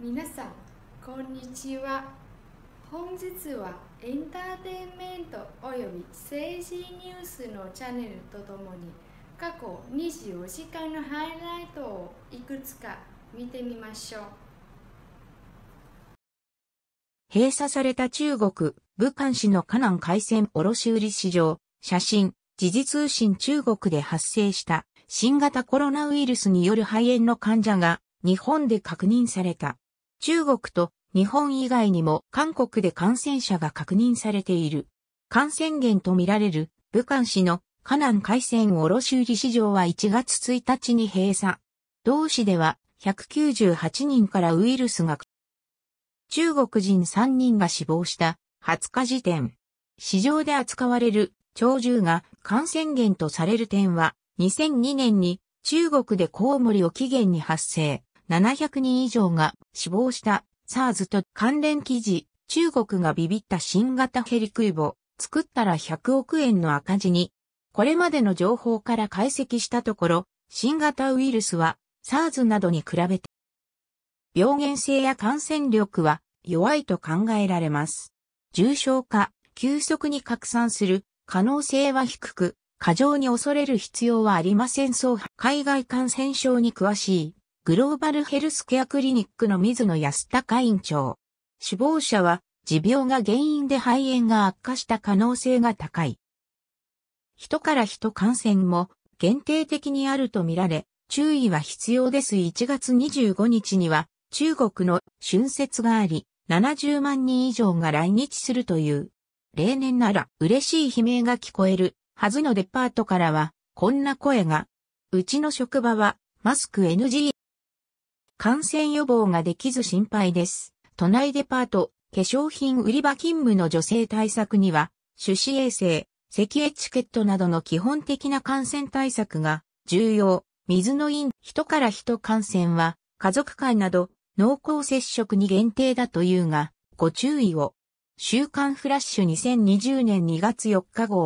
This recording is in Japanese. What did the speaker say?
皆さんこんにちは本日はエンターテインメントおよび政治ニュースのチャンネルとともに過去24時間のハイライトをいくつか見てみましょう閉鎖された中国武漢市の河南海鮮卸売市場写真時事通信中国で発生した新型コロナウイルスによる肺炎の患者が日本で確認された。中国と日本以外にも韓国で感染者が確認されている。感染源とみられる武漢市の河南海鮮卸売市場は1月1日に閉鎖。同市では198人からウイルスが中国人3人が死亡した20日時点。市場で扱われる鳥獣が感染源とされる点は2002年に中国でコウモリを起源に発生。700人以上が死亡した SARS と関連記事、中国がビビった新型ヘリ空母、作ったら100億円の赤字に、これまでの情報から解析したところ、新型ウイルスは SARS などに比べて、病原性や感染力は弱いと考えられます。重症化、急速に拡散する可能性は低く、過剰に恐れる必要はありませんそう、海外感染症に詳しいグローバルヘルスケアクリニックの水野安高院長。死亡者は持病が原因で肺炎が悪化した可能性が高い。人から人感染も限定的にあるとみられ、注意は必要です。1月25日には中国の春節があり、70万人以上が来日するという。例年なら嬉しい悲鳴が聞こえるはずのデパートからはこんな声が。うちの職場はマスク NG 感染予防ができず心配です。都内デパート、化粧品売り場勤務の女性対策には、手指衛生、咳エチケットなどの基本的な感染対策が重要。水の陰、人から人感染は、家族間など、濃厚接触に限定だというが、ご注意を。週刊フラッシュ2020年2月4日号。